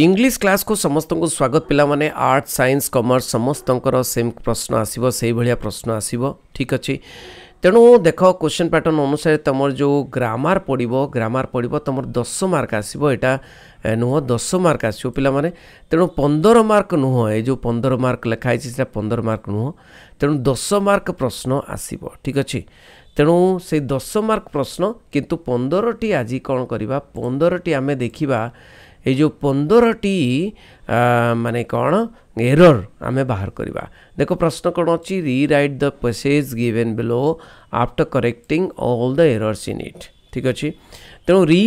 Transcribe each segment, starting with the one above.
English କ୍ଲାସ୍କୁ ସମସ୍ତଙ୍କୁ ସ୍ୱାଗତ ପିଲାମାନେ ଆର୍ଟ ସାଇନ୍ସ କମର୍ସ ସମସ୍ତଙ୍କର ସେମ୍ ପ୍ରଶ୍ନ ଆସିବ ସେଇଭଳିଆ ପ୍ରଶ୍ନ ଆସିବ ଠିକ୍ ଅଛି ତେଣୁ ଦେଖ କ୍ୱେଶ୍ଚନ୍ ପ୍ୟାଟର୍ନ ଅନୁସାରେ ତୁମର ଯେଉଁ ଗ୍ରାମାର ପଡ଼ିବ ଗ୍ରାମାର ପଡ଼ିବ ତୁମର ଦଶ ମାର୍କ ଆସିବ ଏଇଟା ନୁହଁ ଦଶ ମାର୍କ ଆସିବ ପିଲାମାନେ ତେଣୁ ପନ୍ଦର ମାର୍କ ନୁହଁ ଏ ଯେଉଁ ପନ୍ଦର ମାର୍କ ଲେଖା ହେଇଛି ସେଇଟା ପନ୍ଦର ମାର୍କ ନୁହଁ ତେଣୁ ଦଶ ମାର୍କ ପ୍ରଶ୍ନ ଆସିବ ଠିକ୍ ଅଛି ତେଣୁ ସେଇ ଦଶ ମାର୍କ ପ୍ରଶ୍ନ କିନ୍ତୁ ପନ୍ଦରଟି ଆଜି କ'ଣ କରିବା ପନ୍ଦରଟି ଆମେ ଦେଖିବା ये जो पंदर टी मान कौन एरर आम बाहर करवा देख प्रश्न कौन अच्छी rewrite the passage given below after correcting all the errors in it ठीक अच्छे तेणु रि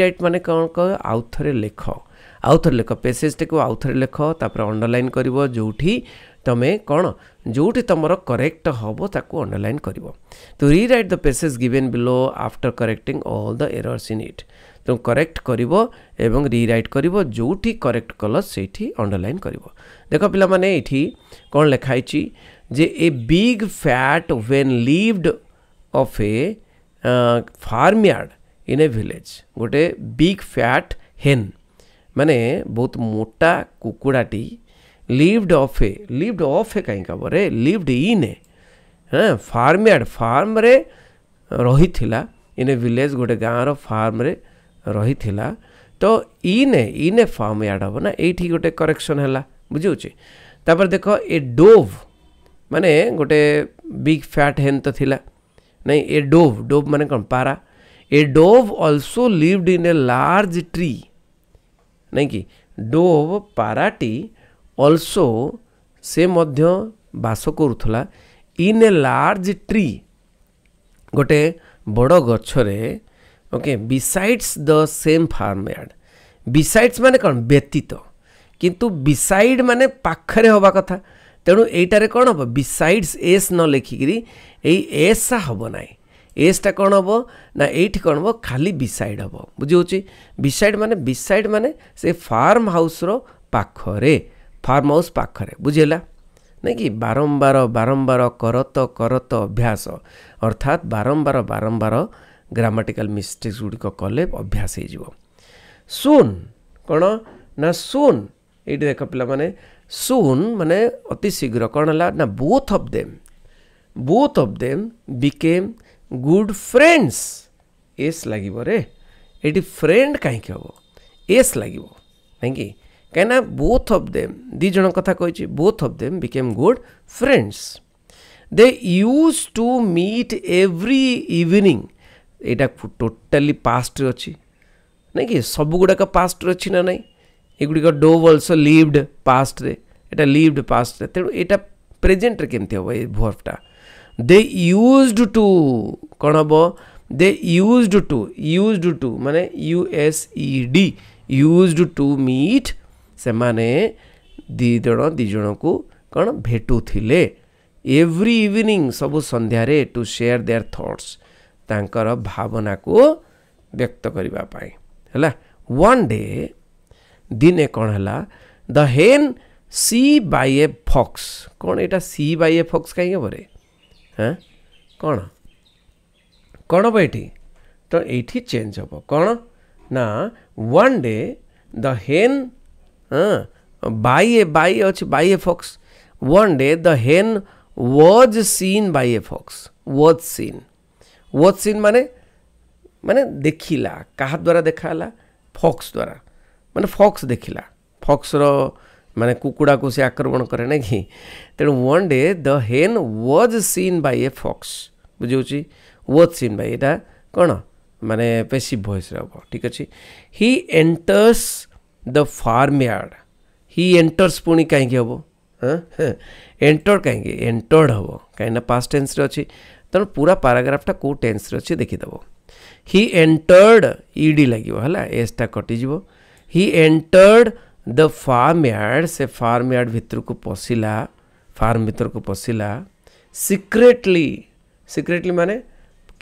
रईट मान कौन कह आउ थे लेख आउ थे लेख पेसेजटी को आउ थे लेख तापर अंडरलाइन कर जो ତୁମେ କ'ଣ तुम करेक्ट हम ताको ତାକୁ कर तो rewrite the passage given below after correcting all the errors in it तेना करेक्ट कर रिरइट कर जो करेक्ट कल से अंडरलैन कर देख पाने कौन लिखाई जे a big fat hen lived of a farm yard in a village गोटे बिग फैट हेन माने बहुत मोटा कुकुड़ाटी lived of a lived of a कहीं कब रे lived in a farm yard farm रही इन ए भिलेज गोटे गाँव रार्म्रे ରହିଥିଲା ତ ଇନେ ଇନେ ଫର୍ମ ଇଆଡ଼୍ ହେବ ନା ଏଇଠି ଗୋଟେ କରେକ୍ସନ୍ ହେଲା ବୁଝିହେଉଛି ତାପରେ ଦେଖ ଏ ଡୋଭ୍ ମାନେ ଗୋଟେ ବିଗ୍ ଫ୍ୟାଟ୍ ହେନ୍ ତ ଥିଲା ନାଇଁ ଏ ଡୋଭ୍ ଡୋଭ୍ ମାନେ କ'ଣ ପାରା a dove also lived in a large tree ନାଇଁ କି ଡୋଭ୍ ପାରାଟି ଅଲସୋ ସେ ମଧ୍ୟ ବାସ କରୁଥିଲା ଇନ୍ ଏ ଲାର୍ଜ ଟ୍ରି ଗୋଟେ ବଡ଼ ଗଛରେ okay besides the same farm yard besides মানে କ'ଣ ବ୍ୟତୀତ କିନ୍ତୁ ବିସାଇଡ୍ ମାନେ ପାଖରେ ହେବା କଥା ତେଣୁ ଏଇଟାରେ କ'ଣ ହେବ ବିସାଇଡ୍ସ ଏସ୍ ନ ଲେଖିକିରି ଏଇ ଏସ୍ଆ ହେବ ନାହିଁ ଏସ୍ଟା କ'ଣ ହେବ ନା ଏଇଠି କ'ଣ ହେବ ଖାଲି ବିସାଇଡ୍ ହେବ ବୁଝିହେଉଛି ବିସାଇଡ୍ ମାନେ ବିସାଇଡ୍ ମାନେ ସେ ଫାର୍ମ ହାଉସ୍ର ପାଖରେ ଫାର୍ମ ହାଉସ୍ ପାଖରେ ବୁଝିହେଲା ନାଇଁ କି ବାରମ୍ବାର ବାରମ୍ବାର କରତ କରତ ଅଭ୍ୟାସ ଅର୍ଥାତ୍ ବାରମ୍ବାର ବାରମ୍ବାର ଗ୍ରାମାଟିକାଲ ମିଷ୍ଟେକ୍ସ ଗୁଡ଼ିକ କଲେ ଅଭ୍ୟାସ ହେଇଯିବ ସୁନ୍ କ'ଣ ନା ସୁନ୍ ଏଇଠି ଦେଖ ପିଲାମାନେ ସୁନ୍ ମାନେ ଅତି ଶୀଘ୍ର କ'ଣ ହେଲା ନା both of them both of them became good friends ଏସ୍ ଲାଗିବ ରେ ଏଇଠି ଫ୍ରେଣ୍ଡ କାହିଁକି ହେବ ଏସ୍ ଲାଗିବ କାହିଁକି କାହିଁକିନା ବୋଥ୍ ଅଫ୍ ଦେମ୍ ଦୁଇ ଜଣ କଥା କହିଛି both of them became good friends they used to meet every evening ଏଇଟା ଟୋଟାଲି ପାଷ୍ଟରେ ଅଛି ନାଇଁ କି ସବୁଗୁଡ଼ାକ ପାଷ୍ଟରେ ଅଛି ନା ନାହିଁ ଏଗୁଡ଼ିକ ଡୋଭ୍ ଅଲସୋ ଲିଭ୍ଡ ପାଷ୍ଟରେ ଏଇଟା ଲିଭ୍ଡ ପାଷ୍ଟରେ ତେଣୁ ଏଇଟା ପ୍ରେଜେଣ୍ଟରେ କେମିତି ହେବ ଏ ଭର୍ଭଟା ଦେ ୟୁଜ୍ଡ ଟୁ କ'ଣ ହେବ they used to used to ମାନେ U S E D used to meet ସେମାନେ ଦୁଇ ଜଣ ଦୁଇ ଜଣକୁ କ'ଣ ଭେଟୁଥିଲେ ଏଭ୍ରି ଇଭିନିଂ ସବୁ ସନ୍ଧ୍ୟାରେ ଟୁ ସେୟାର ଦେୟାର ଥଟ୍ସ ତାଙ୍କର ଭାବନାକୁ ବ୍ୟକ୍ତ କରିବା ପାଇଁ ହେଲା ୱାନ୍ ଡେ ଦିନେ କ'ଣ ହେଲା ଦ ହେନ୍ ସି ବାଇ ଏ ଫକ୍ସ କ'ଣ ଏଇଟା ସି ବାଇ ଏ ଫକ୍ସ କାହିଁକି ପରେ ହଁ କ'ଣ କ'ଣ ହେବ ଏଇଠି ତ ଏଇଠି ଚେଞ୍ଜ ହେବ କ'ଣ ନା ୱାନ୍ ଡେ ଦ ହେନ୍ ହଁ ବାଇ ଏ ବାଇ ଅଛି by a fox one day the hen was seen by a fox was seen what seen माने माने देखिला कहा द्वारा देखाला फॉक्स द्वारा माने फॉक्स देखिला फॉक्स रो माने कुकुड़ा को से आक्रमण करे ना कि तेणु one day the hen was seen by a fox बुझी व्हाट सीन बाय एटा कौन माने पेसिव वॉइस रे ठीक अछि he enters the farm yard he enters पुनी काई के हबो एंटर काई एंटर्ड हबो कहीं ना पास्ट टेंस रे अछि तेना पूरा पाराग्राफा कौ टेन्स अच्छे देखीदेव हि एंटर्ड इडी लगे है एसटा कटिज he entered the farm yard से फार्म यार्ड भितर को पशिला फार्म भितर को पशिला सिक्रेटली सिक्रेटली माने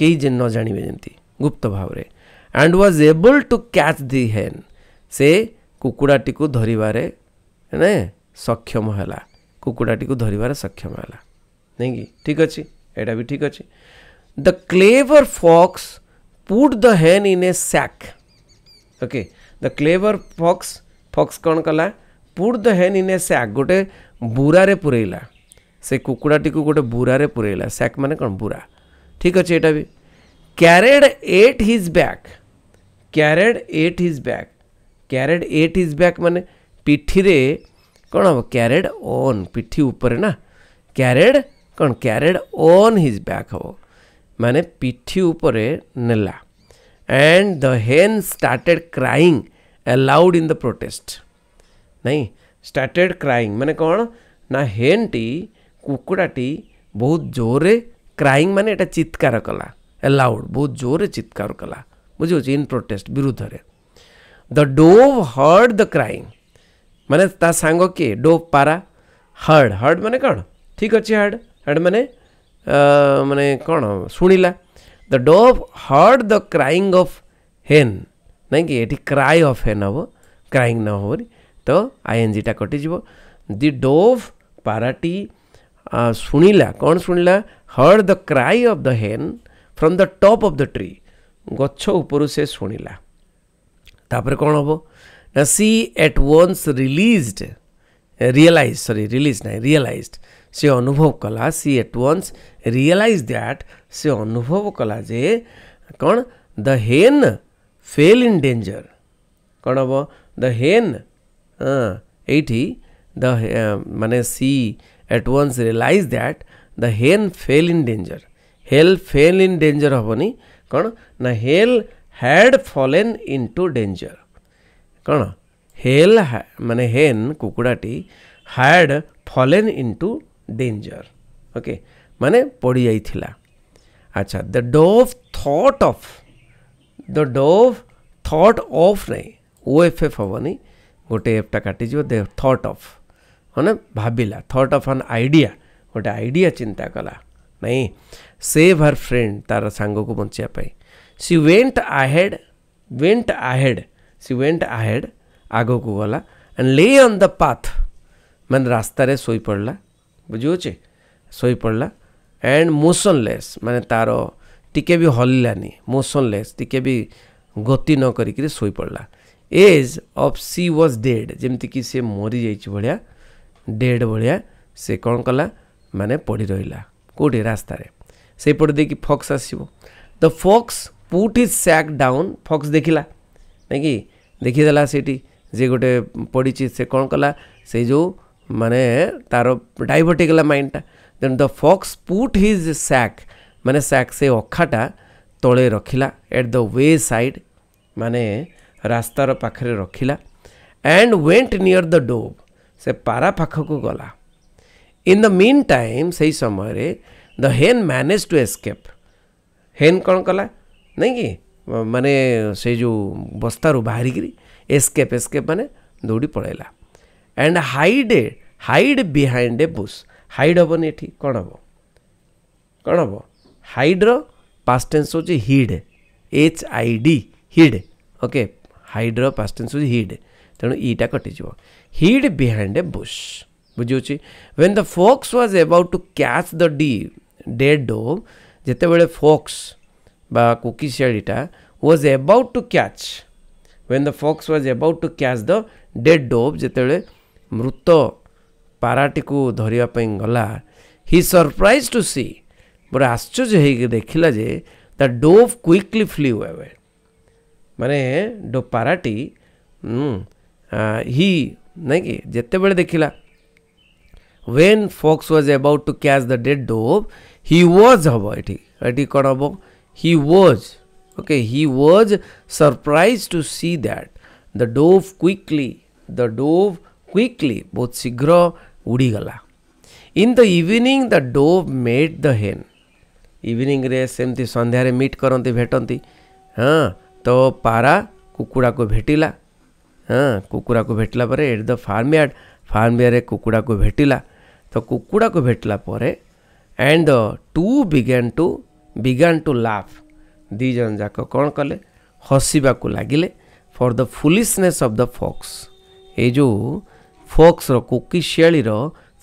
कई जे नजाणी जमती गुप्त भाव and was able to catch the hen से कुकुड़ाटी को धरवे सक्षम है कुकुड़ाटी को धरवे सक्षम है ठीक अच्छे ଏଇଟା ବି ଠିକ୍ ଅଛି the clever fox put the hen in a sack okay the clever fox fox କ'ଣ କଲା put the hen in a ସ୍ୟାକ୍ ଗୋଟେ ବୁରାରେ ପୁରେଇଲା ସେ କୁକୁଡ଼ାଟିକୁ ଗୋଟେ ବୁରାରେ ପୁରେଇଲା ସ୍ୟାକ୍ ମାନେ କ'ଣ ବୁରା ଠିକ୍ ଅଛି ଏଇଟା ବି carried at his back carried at his back carried at his back ମାନେ ପିଠିରେ କ'ଣ ହେବ କ୍ୟାରେଡ଼ ଅନ୍ ପିଠି ଉପରେ ନା କ୍ୟାରେଡ଼ କ'ଣ କ୍ୟାରେଡ଼ ଅନ୍ ହିଜ୍ ବ୍ୟାକ୍ ହେବ ମାନେ ପିଠି ଉପରେ ନେଲା and the hen started crying aloud in the protest ନାଇଁ ଷ୍ଟାର୍ଟେଡ଼ କ୍ରାଇଂ ମାନେ କ'ଣ ନା ହେନ୍ଟି କୁକୁଡ଼ାଟି ବହୁତ ଜୋରରେ କ୍ରାଇଂ ମାନେ ଏଇଟା ଚିତ୍କାର କଲା ଆଲାଉଡ୍ ବହୁତ ଜୋରରେ ଚିତ୍କାର କଲା ବୁଝିହେଉଛି ଇନ୍ ପ୍ରୋଟେଷ୍ଟ ବିରୁଦ୍ଧରେ the dove heard the crying ମାନେ ତା ସାଙ୍ଗ କିଏ ଡୋଭ୍ ପାରା ହର୍ଡ଼ ହର୍ଡ଼ ମାନେ କ'ଣ ଠିକ୍ ଅଛି ହର୍ଡ଼ हेटे मैंने मैंने कौन शुणिला the dove heard the crying of hen नहीं कि ये क्राइ अफ हेन हम क्राइंग न हो तो आई एन जी टा कटिज दि डोभ पाराटी शुणिला कौन शुणिला heard the cry of the hen from the top of the tree गचर से शुणिला तापर कौन हम ना she at once release realize sorry release ना रियलाइज সে অনুভব কলা she at once realize that সে অনুভব কলা যে କ'ଣ the hen fell in danger କ'ଣ ହେବ ଦ ହେନ୍ ଏଇଠି ଦ ମାନେ she at once realize that the hen fell in danger ହେଲ୍ ଫେଲ୍ ଇନ୍ ଡେଞ୍ଜର ହେବନି କ'ଣ ନା hen had fallen into danger କ'ଣ ହେଲ୍ ମାନେ ହେନ୍ କୁକୁଡ଼ାଟି had fallen into danger okay माने पड़ जाइला अच्छा the dove thought of the dove thought of नहीं ओ एफ एफ हेनी गोटे एफ्टा काटिज द थॉट ऑफ मैंने भाविला थॉट ऑफ एन आइडिया गोटे आइडिया चिंता कला नहीं सेव हर फ्रेंड तार सांग को बचापी she went ahead went ahead she went ahead आग को गला एंड ले ऑन द पाथ मैंने रास्त शोपड़ला ବୁଝିହେଉଛି ଶୋଇପଡ଼ିଲା ଆଣ୍ଡ ମୋସନଲେସ୍ ମାନେ ତା'ର ଟିକେ ବି ହଲିଲାନି ମୋସନଲେସ୍ ଟିକେ ବି ଗତି ନ କରିକିରି ଶୋଇପଡ଼ିଲା as if she was dead ଯେମିତିକି ସେ ମରିଯାଇଛି ଭଳିଆ ଡେଡ୍ ଭଳିଆ ସେ କ'ଣ କଲା ମାନେ ପଡ଼ି ରହିଲା କେଉଁଠି ରାସ୍ତାରେ ସେଇପଟେ ଦେଇକି ଫକ୍ସ ଆସିବ the fox put his sack down fox ଦେଖିଲା ନାଇଁକି ଦେଖିଦେଲା ସେଇଠି ଯେ ଗୋଟେ ପଡ଼ିଛି ସେ କ'ଣ କଲା ସେଇ ଯେଉଁ माने तार डायबेटिकला माइंडटा then the fox put his sack माने सैक से अखाटा तले रखिला एट द वे साइड माने रास्तार पाखे रखिला and went near the dove से पारा पाख को गला इन द मीन टाइम से समय रे द हेन मैनेज टू एस्केप हेन कौन कला नहीं कि माने से जो बस्तारू बाहर एस्केप एस्केप माने दौड़ी पड़ेगा and hided hide behind a bush hide हेनी ये कण हम कण हम हाइड्र पास्टेन्स हूँ hid H I D hid okay हाइड्र पास्टेन्स हूँ हिड तेणु इटा कटिज हिड बिहाइंड ए बुश बुझे when the fox was about to catch the D dead dove जिते बड़े फोक्स कुकी शैलीटा was about to catch when the fox was about to catch the dead dove जिते मृत पाराटी को धरने गला हि सरप्राइज टू सी पूरा आश्चर्य हो देखला जे the dove quickly flew away मान डो पाराटी हि नहीं कि जिते बड़े देखला when fox was about to catch the dead dove he was हम ये कौन हम हि was okay he was surprised to see that the dove quickly the dove quickly बहुत शीघ्र ಉಡಿಗಲ್ಲ in the evening the dove met the hen ଇଭିନିଂରେ ସେମିତି ସନ୍ଧ୍ୟାରେ ମିଟ୍ କରନ୍ତି ଭେଟନ୍ତି ହଁ ତ ପାରା କୁକୁଡ଼ାକୁ ଭେଟିଲା ହଁ କୁକୁଡ଼ାକୁ ଭେଟିଲା ପରେ at the farm yard farm ୟାର୍ଡ଼ରେ କୁକୁଡ଼ାକୁ ଭେଟିଲା ତ କୁକୁଡ଼ାକୁ ଭେଟିଲା ପରେ and the two began to began to laugh ଦୁଇ ଜଣ ଯାକ କ'ଣ କଲେ ହସିବାକୁ ଲାଗିଲେ ଫର୍ ଦ ଫୁଲିସନେସ୍ ଅଫ୍ ଦ ଫକ୍ସ ଏଇ ଯେଉଁ ଫୋକ୍ସର କୁକି ଶୈଳୀର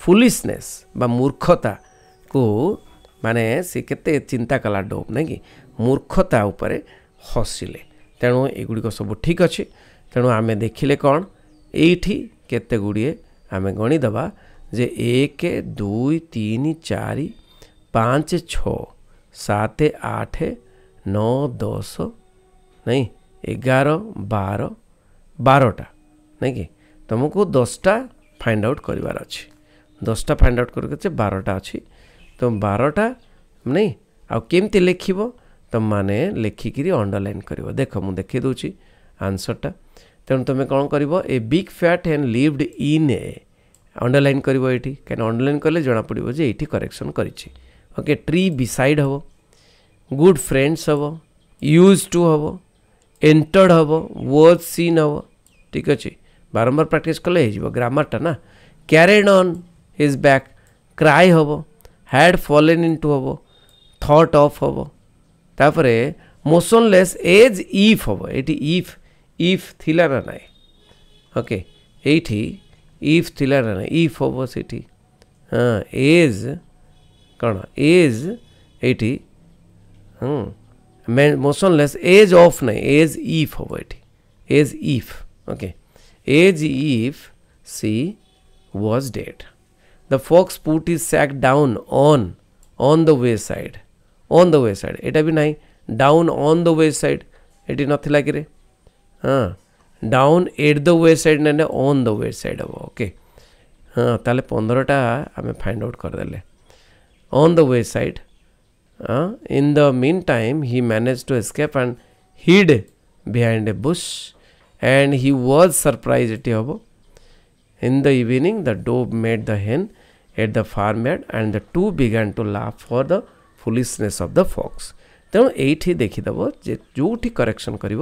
ଫୁଲିସନେସ୍ ବା ମୂର୍ଖତାକୁ ମାନେ ସେ କେତେ ଚିନ୍ତା କଲା ଡୋବ୍ ନାଇଁ କି ମୂର୍ଖତା ଉପରେ ହସିଲେ ତେଣୁ ଏଗୁଡ଼ିକ ସବୁ ଠିକ୍ ଅଛି ତେଣୁ ଆମେ ଦେଖିଲେ କ'ଣ ଏଇଠି କେତେ ଗୁଡ଼ିଏ ଆମେ ଗଣିଦେବା ଯେ ଏକ ଦୁଇ ତିନି ଚାରି ପାଞ୍ଚ ଛଅ ସାତ ଆଠ ନଅ ଦଶ ନାଇଁ ଏଗାର ବାର ବାରଟା ନାଇଁ କି तुमको दसटा फाइंड आउट कर दसटा फाइंड आउट कर बारटा अच्छी तो बारटा नहीं आमती लेख तुम मैंने लिखिकी अंडरलैन कर देख मु देखे आंसरटा तेणु तुम्हें कौन कर a big fat hen lived in a अंडरलैन कर ये कहीं अंडरलैन कले जमापड़ जो ये करेक्शन करके ट्री बिसाइड हम good friends he use to हम एंटर्ड हे वर्थ सीन हे ठीक अच्छे बारंबार प्राक्टिस कले ग्रामरटा ना carried on his back cry हम had fallen in into हम थट अफ हम तापर मोशनलेस एज इफ हम ये इफ इफ थी ना ना हाँ, हम्म, ओके इफ थी ना ना इफ हम से हाँ एज कौन एज ये मोशनलेस एज अफ ना एज इफ हम ये as if okay as if she was dead. The fox put his sack down on on the wayside. On the wayside. It bhi nahi. Down on the wayside. It is nothing like it. Huh. Down at the wayside and on the wayside. Okay. ହଁ ତାହେଲେ ପନ୍ଦରଟା ଆମେ find out କରିଦେଲେ on the way side in the meantime he manage to escape and hid behind a and he was surprised at Yehobo. In the evening, the dove met the hen at the farmyard, and the two began to laugh for the foolishness of the fox. ତେଣୁ ଏଇଠି ଦେଖିଦେବ ଯେ ଯେଉଁଠି correction କରିବ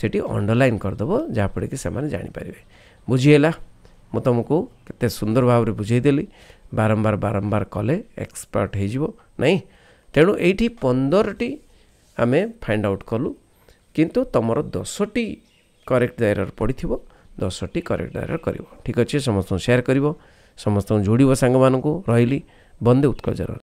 ସେଠି underline କରିଦେବ ଯାହାଫଳରେ କି ସେମାନେ ଜାଣିପାରିବେ ବୁଝିହେଲା ମୁଁ ତୁମକୁ କେତେ ସୁନ୍ଦର ଭାବରେ ବୁଝେଇଦେଲି ବାରମ୍ବାର ବାରମ୍ବାର କଲେ ଏକ୍ସପର୍ଟ ହେଇଯିବ ନାହିଁ ତେଣୁ ଏଇଠି ପନ୍ଦରଟି ଆମେ ଫାଇଣ୍ଡ ଆଉଟ୍ କଲୁ କିନ୍ତୁ ତୁମର ଦଶଟି करेक्ट डाइर पढिथ्यो दसटि करक्ट ठीक समस्तो समस्त जोडियो साङ रहिली, बन्दे उत्कर्षहरू